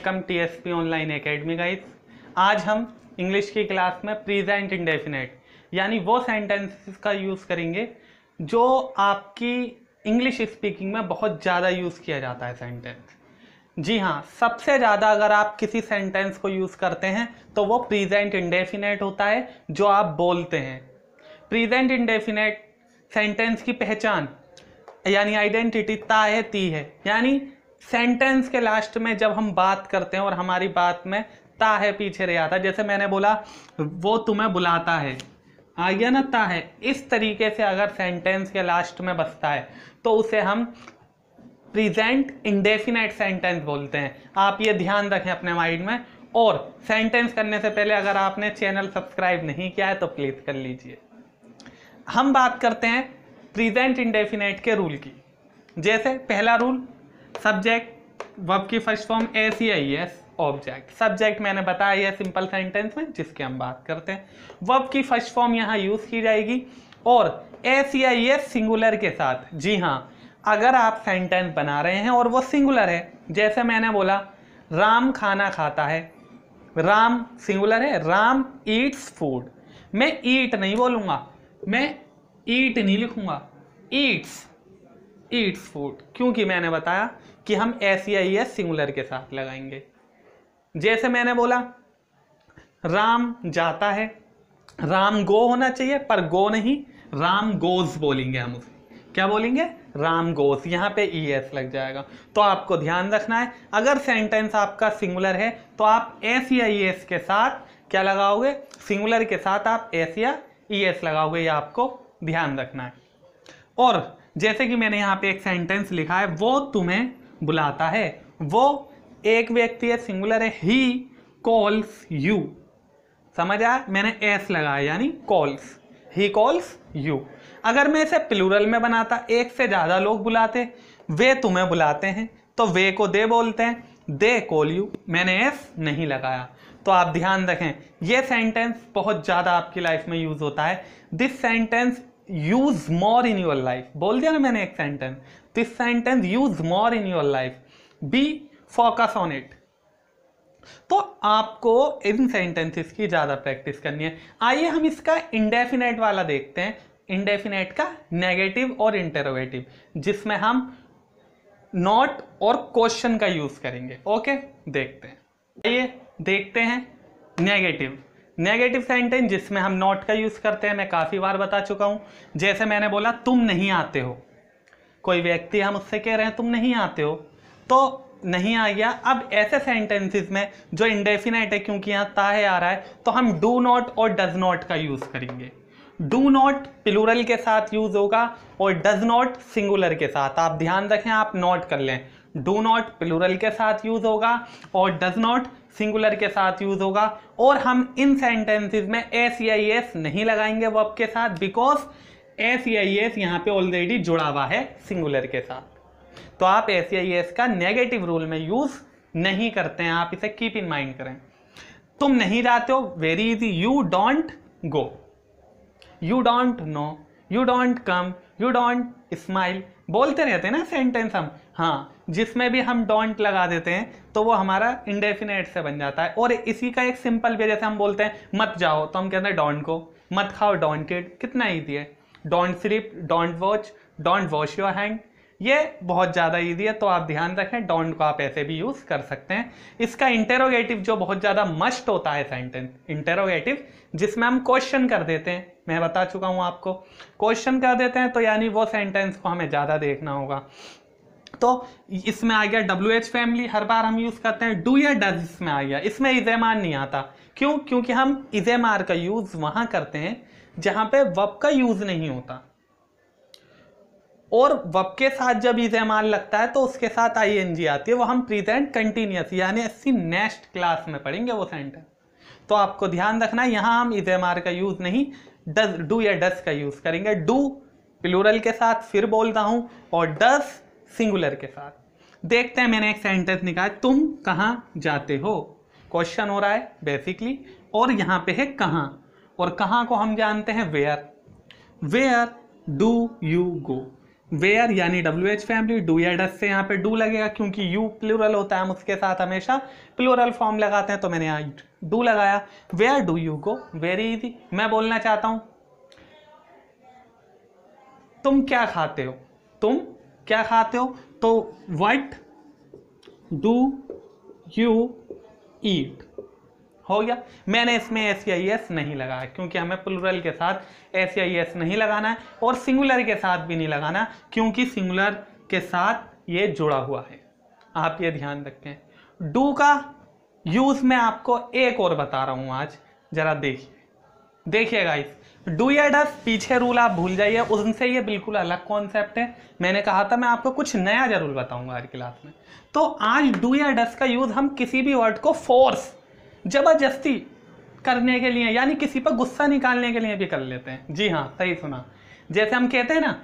welcome T S P online academy guys आज हम English की क्लास में प्रीजेंट इंडेफिनेट यानी वो सेंटेंसेस का यूज़ करेंगे जो आपकी इंग्लिश स्पीकिंग में बहुत ज़्यादा यूज़ किया जाता है सेंटेंस जी हाँ सबसे ज़्यादा अगर आप किसी सेंटेंस को यूज़ करते हैं तो वो प्रीजेंट इंडेफिनेट होता है जो आप बोलते हैं प्रीजेंट इंडेफिनेट सेंटेंस की पहचान यानी आइडेंटिटी ता है ती है यानी सेंटेंस के लास्ट में जब हम बात करते हैं और हमारी बात में ता है पीछे रह आता है जैसे मैंने बोला वो तुम्हें बुलाता है आ गया ना ता है इस तरीके से अगर सेंटेंस के लास्ट में बसता है तो उसे हम प्रेजेंट इंडेफिनेट सेंटेंस बोलते हैं आप ये ध्यान रखें अपने माइंड में और सेंटेंस करने से पहले अगर आपने चैनल सब्सक्राइब नहीं किया है तो प्लीज़ कर लीजिए हम बात करते हैं प्रेजेंट इंडेफिनेट के रूल की जैसे पहला रूल सब्जेक्ट वर्ब की first form A C I S object subject मैंने बताया है सिंपल सेंटेंस में जिसकी हम बात करते हैं वर्ब की फर्स्ट फॉर्म यहाँ यूज़ की जाएगी और ए सी आई एस सिंगुलर के साथ जी हाँ अगर आप सेंटेंस बना रहे हैं और वो सिंगुलर है जैसे मैंने बोला राम खाना खाता है राम सिंगुलर है राम ईट्स फूड मैं ईट नहीं बोलूँगा मैं ईट नहीं लिखूँगा ईट्स ईट्स फूड क्योंकि मैंने बताया कि हम एस e या ई एस सिंगुलर के साथ लगाएंगे जैसे मैंने बोला राम जाता है राम गो होना चाहिए पर गो नहीं राम गोज बोलेंगे हम उसे क्या बोलेंगे राम गोस यहाँ पे ई e एस लग जाएगा तो आपको ध्यान रखना है अगर सेंटेंस आपका सिंगुलर है तो आप एस या ई एस के साथ क्या लगाओगे सिंगुलर के साथ आप एस या ई एस लगाओगे ये आपको ध्यान रखना है और जैसे कि मैंने यहाँ पे एक सेंटेंस लिखा है वो तुम्हें बुलाता है वो एक व्यक्ति है सिंगुलर है ही कॉल्स यू समझ आया मैंने एस लगाया यानी कॉल्स ही कॉल्स यू अगर मैं इसे प्लूरल में बनाता एक से ज़्यादा लोग बुलाते वे तुम्हें बुलाते हैं तो वे को दे बोलते हैं दे कॉल यू मैंने एस नहीं लगाया तो आप ध्यान रखें यह सेंटेंस बहुत ज़्यादा आपकी लाइफ में यूज़ होता है this sentence use more in your life बोल दिया ना मैंने एक sentence this sentence use more in your life be focus on it तो आपको इन सेंटेंसेस की ज़्यादा प्रैक्टिस करनी है आइए हम इसका इंडेफिनेट वाला देखते हैं इंडेफिनेट का नेगेटिव और इंटरोगेटिव जिसमें हम नॉट और क्वेश्चन का यूज़ करेंगे ओके देखते हैं आइए देखते हैं नेगेटिव नेगेटिव सेंटेंस जिसमें हम नॉट का यूज़ करते हैं मैं काफ़ी बार बता चुका हूं जैसे मैंने बोला तुम नहीं आते हो कोई व्यक्ति हम उससे कह रहे हैं तुम नहीं आते हो तो नहीं आ गया अब ऐसे सेंटेंसेस में जो इंडेफिनेट है क्योंकि यहाँ ता है आ रहा है तो हम डू नॉट और डज नॉट का यूज़ करेंगे डू नॉट प्लूरल के साथ यूज़ होगा और डज नॉट सिंगुलर के साथ आप ध्यान रखें आप नॉट कर लें डू नॉट प्लूरल के साथ यूज़ होगा और डज नॉट सिंगुलर के साथ यूज़ होगा और हम इन सेंटेंसेस में एस आई एस नहीं लगाएंगे वर्ब के साथ बिकॉज एस आई एस यहाँ पे ऑलरेडी जुड़ा हुआ है सिंगुलर के साथ तो आप एस आई एस का नेगेटिव रूल में यूज़ नहीं करते हैं आप इसे कीप इन माइंड करें तुम नहीं जाते हो very easy you don't go you don't know you don't come you don't smile बोलते रहते हैं ना सेंटेंस हम हाँ जिसमें भी हम डोंट लगा देते हैं तो वो हमारा इंडेफिनेट से बन जाता है और इसी का एक सिंपल वे जैसे हम बोलते हैं मत जाओ तो हम कहते हैं डोंट को मत खाओ डोंट डोंटेड कितना ईजी है don't sleep don't watch don't wash your hand ये बहुत ज़्यादा ईजी है तो आप ध्यान रखें डोंट को आप ऐसे भी यूज़ कर सकते हैं इसका इंटेरोगेटिव जो बहुत ज़्यादा मस्ट होता है सेंटेंस इंटेरोगेटिव जिसमें हम क्वेश्चन कर देते हैं मैं बता चुका हूँ आपको क्वेश्चन कर देते हैं तो यानी वो सेंटेंस को हमें ज़्यादा देखना होगा तो इसमें आ गया डब्ल्यू एच फैमिली हर बार हम यूज़ करते हैं डू या डज इसमें आ गया इसमें इजेमान नहीं आता क्यों क्योंकि हम इजेमार का यूज़ वहाँ करते हैं जहाँ पर वब का यूज़ नहीं होता और वब के साथ जब इजेमान लगता है तो उसके साथ आईएनजी आती है वो हम प्रीजेंट कंटिन्यूस यानी अस्सी नेक्स्ट क्लास में पढ़ेंगे वो सेंटेंस तो आपको ध्यान रखना यहाँ हम इजेमार का यूज़ नहीं डज डू या डस का यूज़ करेंगे डू प्लूरल के साथ फिर बोल रहा हूँ और डस सिंगुलर के साथ देखते हैं मैंने एक सेंटेंस निकाला तुम कहाँ जाते हो क्वेश्चन हो रहा है बेसिकली और यहाँ पे है कहाँ और कहाँ को हम जानते हैं where where do you go where यानी डब्ल्यू एच फैमिली डू या डस से यहाँ पे डू लगेगा क्योंकि यू प्लूरल होता है हम उसके साथ हमेशा प्लूरल फॉर्म लगाते हैं तो मैंने यहाँ डू लगाया where do you go very easy मैं बोलना चाहता हूँ तुम क्या खाते हो तुम क्या खाते हो तो वट डू यू ईट हो गया मैंने इसमें एस आई एस नहीं लगाया क्योंकि हमें प्लूरल के साथ एस आई एस नहीं लगाना है और सिंगुलर के साथ भी नहीं लगाना क्योंकि सिंगुलर के साथ ये जुड़ा हुआ है आप ये ध्यान रखें डू का यूज़ मैं आपको एक और बता रहा हूँ आज ज़रा देखिए देखिए गाइस डू या डस पीछे रूल आप भूल जाइए उनसे ये बिल्कुल अलग कॉन्सेप्ट है मैंने कहा था मैं आपको कुछ नया जरूर बताऊंगा हर क्लास में तो आज डू या डस का यूज़ हम किसी भी वर्ड को फोर्स ज़बरदस्ती करने के लिए यानी किसी पर गुस्सा निकालने के लिए भी कर लेते हैं जी हाँ सही सुना जैसे हम कहते हैं ना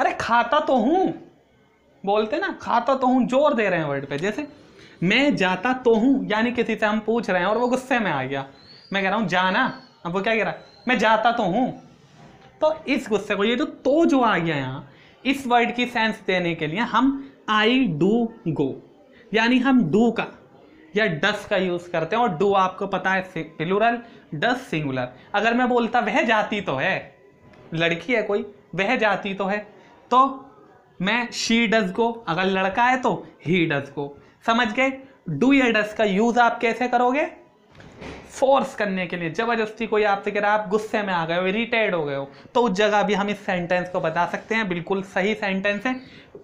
अरे खाता तो हूँ बोलते ना खाता तो हूँ जोर दे रहे हैं वर्ड पे जैसे मैं जाता तो हूँ यानी किसी से हम पूछ रहे हैं और वो गुस्से में आ गया मैं कह रहा हूँ जाना अब वो क्या कह रहा है मैं जाता तो हूँ तो इस गुस्से को ये जो तो जो आ गया यहाँ इस वर्ड की सेंस देने के लिए हम आई डू गो यानी हम डू का या डस का यूज़ करते हैं और डू आपको पता है प्लूरल डस सिंगुलर अगर मैं बोलता वह जाती तो है लड़की है कोई वह जाती तो है तो मैं शी डस को अगर लड़का है तो ही डस को समझ गए डू या डस का यूज़ आप कैसे करोगे फोर्स करने के लिए जबरदस्ती कोई आपसे कह रहा है आप गुस्से में आ गए हो इरीटेड हो गए हो तो उस जगह भी हम इस सेंटेंस को बता सकते हैं बिल्कुल सही सेंटेंस है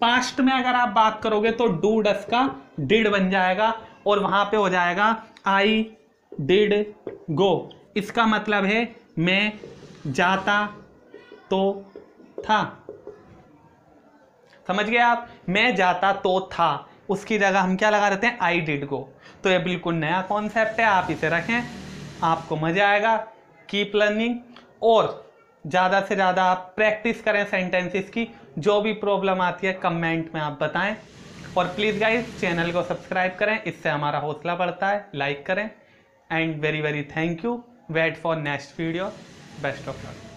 पास्ट में अगर आप बात करोगे तो डू डस का डिड बन जाएगा और वहाँ पे हो जाएगा आई डिड गो इसका मतलब है मैं जाता तो था समझ गए आप मैं जाता तो था उसकी जगह हम क्या लगा देते हैं आई डिड गो तो ये बिल्कुल नया कॉन्सेप्ट है आप इसे रखें आपको मज़ा आएगा कीप लर्निंग और ज़्यादा से ज़्यादा आप प्रैक्टिस करें सेंटेंसेस की जो भी प्रॉब्लम आती है कमेंट में आप बताएं और प्लीज़ गाइज चैनल को सब्सक्राइब करें इससे हमारा हौसला बढ़ता है लाइक करें and very very thank you wait for next video best of luck